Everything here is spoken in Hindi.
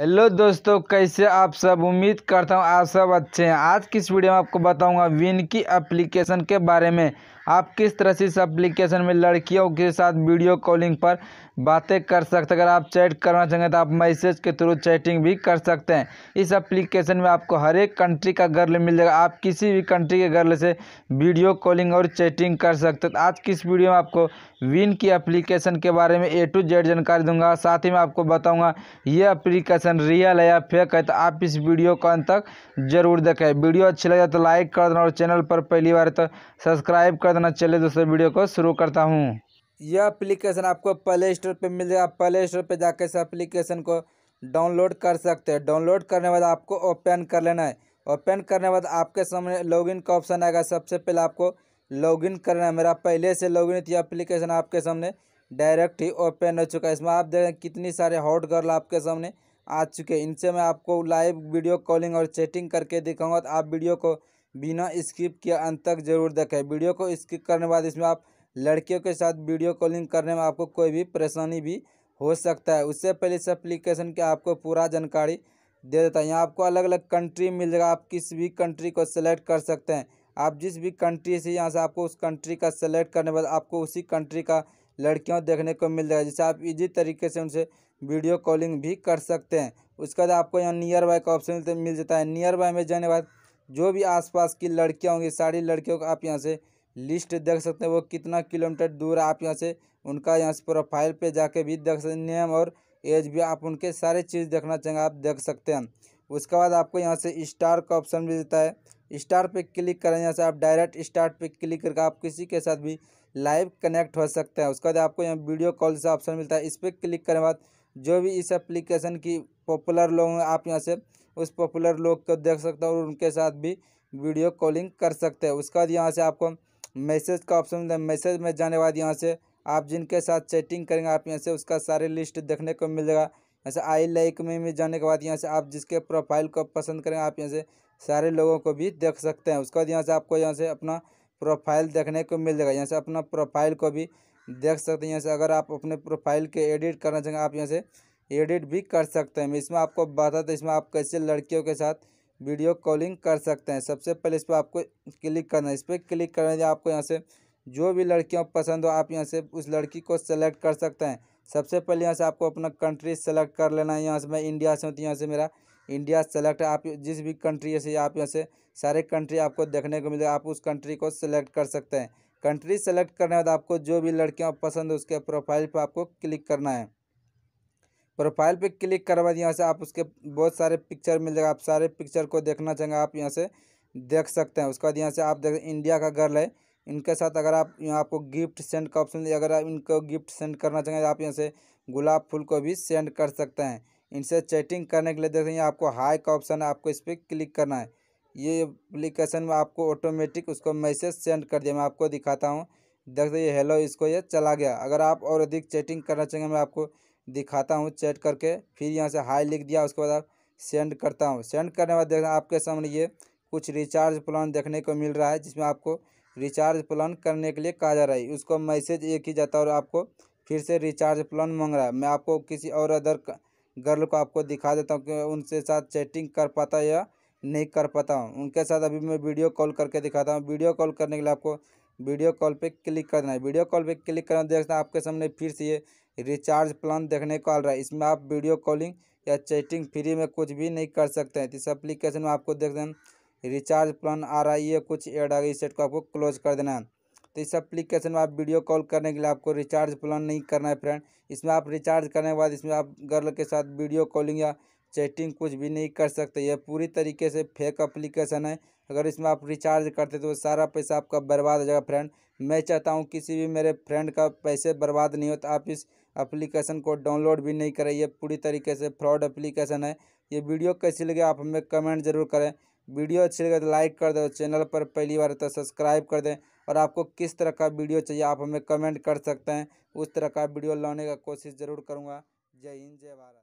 हेलो दोस्तों कैसे आप सब उम्मीद करता हूँ आप सब अच्छे हैं आज की इस वीडियो में आपको बताऊंगा विन की एप्लीकेशन के बारे में आप किस तरह से इस एप्लीकेशन में लड़कियों के साथ वीडियो कॉलिंग पर बातें कर सकते हैं अगर आप चैट करना चाहेंगे तो आप मैसेज के थ्रू चैटिंग भी कर सकते हैं इस एप्लीकेशन में आपको हर एक कंट्री का गर्ल मिल जाएगा आप किसी भी कंट्री के गर्ल से वीडियो कॉलिंग और चैटिंग कर सकते हैं तो आज की इस वीडियो में आपको विन की एप्लीकेशन के बारे में ए टू जेड जानकारी दूंगा साथ ही मैं आपको बताऊँगा ये अप्लीकेशन इन्फॉर्मेशन रियल है या फेक है तो आप इस वीडियो को अंत तक जरूर देखें वीडियो अच्छी लगे तो लाइक कर देना और चैनल पर पहली बार तो सब्सक्राइब कर देना चलिए दोस्तों वीडियो को शुरू करता हूँ यह अप्लीकेशन आपको प्ले स्टोर पर मिल जाएगा प्ले स्टोर पर जाकर इस एप्लीकेशन को डाउनलोड कर सकते हैं डाउनलोड करने बाद आपको ओपन कर लेना है ओपन करने बाद आपके सामने लॉगिन का ऑप्शन आएगा सबसे पहले आपको लॉगिन करना है मेरा पहले से लॉगिन थी एप्लीकेशन आपके सामने डायरेक्ट ही ओपन हो चुका है इसमें आप देखें कितनी सारे हॉट गर्ल आपके सामने आ चुके हैं इनसे मैं आपको लाइव वीडियो कॉलिंग और चैटिंग करके दिखाऊंगा तो आप वीडियो को बिना स्किप किए अंत तक जरूर देखें वीडियो को स्किप करने बाद इसमें आप लड़कियों के साथ वीडियो कॉलिंग करने में आपको कोई भी परेशानी भी हो सकता है उससे पहले इस एप्लीकेशन की आपको पूरा जानकारी दे देता है यहाँ आपको अलग अलग कंट्री मिल जाएगा आप किस भी कंट्री को सिलेक्ट कर सकते हैं आप जिस भी कंट्री से यहाँ से आपको उस कंट्री का सेलेक्ट करने के बाद आपको उसी कंट्री का लड़कियों देखने को मिल जाएगा जैसे आप इजी तरीके से उनसे वीडियो कॉलिंग भी कर सकते हैं उसके बाद आपको यहाँ नियर बाय का ऑप्शन मिल जाता है नियर बाय में जाने के बाद जो भी आसपास की लड़कियाँ होंगी सारी लड़कियों को आप यहाँ से लिस्ट देख सकते हैं वो कितना किलोमीटर दूर आप यहाँ से उनका यहाँ से प्रोफाइल पर जाके भी देख सकते हैं नेम और एज भी आप उनके सारे चीज़ देखना चाहेंगे आप देख सकते हैं उसके बाद आपको यहाँ से स्टार का ऑप्शन मिल जाता है स्टार पे क्लिक करें यहाँ से आप डायरेक्ट स्टार पे क्लिक करके आप किसी के साथ भी लाइव कनेक्ट हो सकते हैं उसके बाद आपको यहाँ वीडियो कॉल से ऑप्शन मिलता है इस पर क्लिक करने के बाद जो भी इस एप्लीकेशन की पॉपुलर लोग हैं आप यहाँ से उस पॉपुलर लोग को देख सकते हो और उनके साथ भी वीडियो कॉलिंग कर सकते हैं उसके बाद यहाँ से आपको मैसेज का ऑप्शन मिलता है मैसेज में जाने के बाद यहाँ से आप जिनके साथ चैटिंग करेंगे आप यहाँ से उसका सारे लिस्ट देखने को मिल जाएगा यहाँ से आई लाइक में भी जाने के बाद यहाँ से आप जिसके प्रोफाइल को पसंद करेंगे आप यहाँ से सारे लोगों को भी देख सकते हैं उसके बाद यहाँ से आपको यहाँ से अपना प्रोफाइल देखने को मिल जाएगा यहाँ से अपना प्रोफाइल को भी देख सकते हैं यहाँ से अगर आप अपने प्रोफाइल के एडिट करना चाहेंगे आप यहाँ से एडिट भी कर सकते हैं इसमें आपको बताते इसमें आप कैसे लड़कियों के साथ वीडियो कॉलिंग कर सकते हैं सबसे पहले इस पर आपको क्लिक करना है इस पर क्लिक करने आपको यहाँ से जो भी लड़कियों पसंद हो आप यहाँ से उस लड़की को सेलेक्ट कर सकते हैं सबसे पहले यहाँ से आपको अपना कंट्री सेलेक्ट कर लेना है यहाँ से मैं इंडिया से हूँ तो यहाँ से मेरा इंडिया सेलेक्ट आप जिस भी कंट्री से आप यहाँ से सारे कंट्री आपको देखने को मिले आप उस कंट्री को सेलेक्ट कर सकते हैं कंट्री सेलेक्ट करने के बाद आपको जो भी लड़कियाँ पसंद है उसके प्रोफाइल पर आपको क्लिक करना है प्रोफाइल पे क्लिक बाद यहाँ से आप उसके बहुत सारे पिक्चर मिल जाएगा आप सारे पिक्चर को देखना चाहेंगे आप यहाँ से देख सकते हैं उसके बाद यहाँ से आप देख इंडिया का गर्ल है इनके साथ अगर आप यहाँ आपको गिफ्ट सेंड का ऑप्शन अगर आप इनको गिफ्ट सेंड करना चाहेंगे तो आप यहाँ से गुलाब फूल को भी सेंड कर सकते हैं इनसे चैटिंग करने के लिए देख सकते हैं आपको हाई का ऑप्शन है आपको इस पर क्लिक करना है ये एप्लीकेशन में आपको ऑटोमेटिक उसको मैसेज सेंड कर दिया मैं आपको दिखाता हूँ देखते ये हेलो इसको ये चला गया अगर आप और अधिक चैटिंग करना चाहेंगे मैं आपको दिखाता हूँ चैट करके फिर यहाँ से हाई लिख दिया उसके बाद आप सेंड करता हूँ सेंड करने के बाद देखना आपके सामने ये कुछ रिचार्ज प्लान देखने को मिल रहा है जिसमें आपको रिचार्ज प्लान करने के लिए कहा जा रहा है उसको मैसेज एक ही जाता है और आपको फिर से रिचार्ज प्लान मांग रहा है मैं आपको किसी और अदर गर्ल को आपको दिखा देता हूँ कि उनसे साथ चैटिंग कर पाता है या नहीं कर पाता हूँ उनके साथ अभी मैं वीडियो कॉल करके दिखाता हूँ वीडियो कॉल करने के लिए आपको वीडियो कॉल पे क्लिक करना है वीडियो कॉल पे क्लिक करना देखते हैं आपके सामने फिर से ये रिचार्ज प्लान देखने को आ रहा है इसमें आप वीडियो कॉलिंग या चैटिंग फ्री में कुछ भी नहीं कर सकते हैं इस एप्लीकेशन में आपको देखते हैं रिचार्ज प्लान आ रहा है ये कुछ एड आ गई सेट को आपको क्लोज कर देना है तो इस एप्लीकेशन में आप वीडियो कॉल करने के लिए आपको रिचार्ज प्लान नहीं करना है फ्रेंड इसमें आप रिचार्ज करने के बाद इसमें आप गर्ल के साथ वीडियो कॉलिंग या चैटिंग कुछ भी नहीं कर सकते यह पूरी तरीके से फेक अप्लीकेशन है अगर इसमें आप रिचार्ज करते तो सारा पैसा आपका बर्बाद हो जाएगा फ्रेंड मैं चाहता हूँ किसी भी मेरे फ्रेंड का पैसे बर्बाद नहीं हो तो आप इस एप्लीकेशन को डाउनलोड भी नहीं करें ये पूरी तरीके से फ्रॉड एप्लीकेशन है ये वीडियो कैसी लगे आप हमें कमेंट जरूर करें वीडियो अच्छी लगे तो लाइक कर दें चैनल पर पहली बार तो सब्सक्राइब कर दें और आपको किस तरह का वीडियो चाहिए आप हमें कमेंट कर सकते हैं उस तरह का वीडियो लाने का कोशिश ज़रूर करूँगा जय हिंद जय भारत